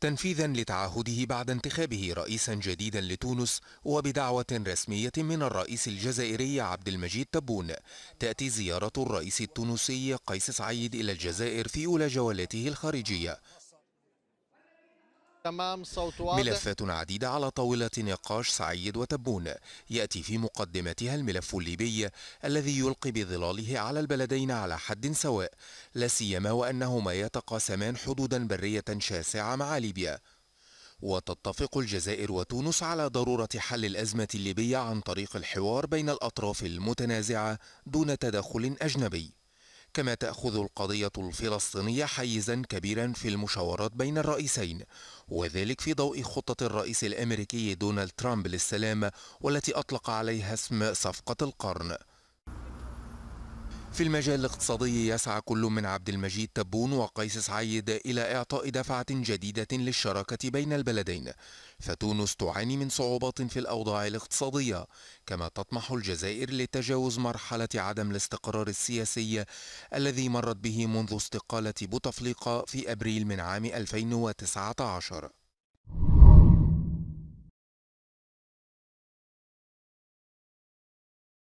تنفيذا لتعهده بعد انتخابه رئيسا جديدا لتونس وبدعوة رسمية من الرئيس الجزائري عبد المجيد تبون تأتي زيارة الرئيس التونسي قيس سعيد إلى الجزائر في أولى جولاته الخارجية تمام صوت واضح ملفات عديدة على طاولة نقاش سعيد وتبون يأتي في مقدمتها الملف الليبي الذي يلقي بظلاله على البلدين على حد سواء لا سيما وأنهما يتقاسمان حدودا برية شاسعة مع ليبيا وتتفق الجزائر وتونس على ضرورة حل الأزمة الليبية عن طريق الحوار بين الأطراف المتنازعة دون تدخل أجنبي كما تأخذ القضية الفلسطينية حيزا كبيرا في المشاورات بين الرئيسين وذلك في ضوء خطة الرئيس الأمريكي دونالد ترامب للسلام والتي أطلق عليها اسم صفقة القرن في المجال الاقتصادي يسعى كل من عبد المجيد تبون وقيس سعيد إلى إعطاء دفعة جديدة للشراكة بين البلدين فتونس تعاني من صعوبات في الأوضاع الاقتصادية كما تطمح الجزائر لتجاوز مرحلة عدم الاستقرار السياسي الذي مرت به منذ استقالة بوتفليقة في أبريل من عام 2019